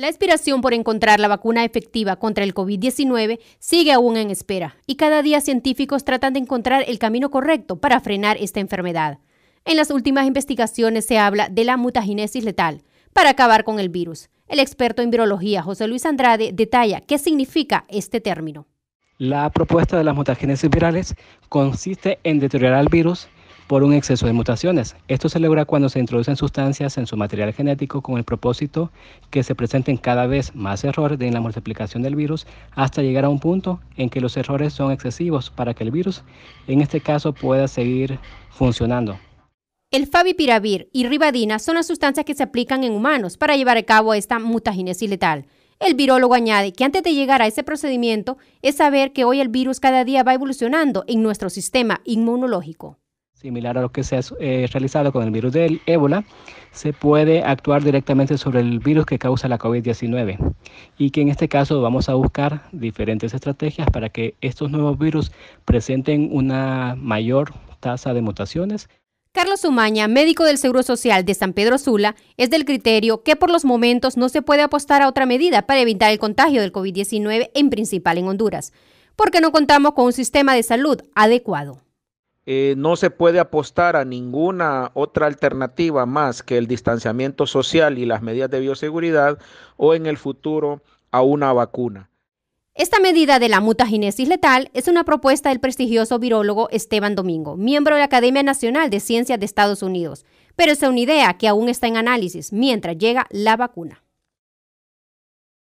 La aspiración por encontrar la vacuna efectiva contra el COVID-19 sigue aún en espera y cada día científicos tratan de encontrar el camino correcto para frenar esta enfermedad. En las últimas investigaciones se habla de la mutagenesis letal para acabar con el virus. El experto en virología José Luis Andrade detalla qué significa este término. La propuesta de las mutagenesis virales consiste en deteriorar al virus por un exceso de mutaciones. Esto se logra cuando se introducen sustancias en su material genético con el propósito que se presenten cada vez más errores en la multiplicación del virus hasta llegar a un punto en que los errores son excesivos para que el virus, en este caso, pueda seguir funcionando. El favipiravir y ribadina son las sustancias que se aplican en humanos para llevar a cabo esta mutagenesis letal. El virólogo añade que antes de llegar a ese procedimiento es saber que hoy el virus cada día va evolucionando en nuestro sistema inmunológico similar a lo que se ha eh, realizado con el virus del ébola, se puede actuar directamente sobre el virus que causa la COVID-19 y que en este caso vamos a buscar diferentes estrategias para que estos nuevos virus presenten una mayor tasa de mutaciones. Carlos Umaña, médico del Seguro Social de San Pedro Sula, es del criterio que por los momentos no se puede apostar a otra medida para evitar el contagio del COVID-19 en principal en Honduras, porque no contamos con un sistema de salud adecuado. Eh, no se puede apostar a ninguna otra alternativa más que el distanciamiento social y las medidas de bioseguridad o en el futuro a una vacuna. Esta medida de la mutagénesis letal es una propuesta del prestigioso virólogo Esteban Domingo, miembro de la Academia Nacional de Ciencias de Estados Unidos, pero es una idea que aún está en análisis mientras llega la vacuna.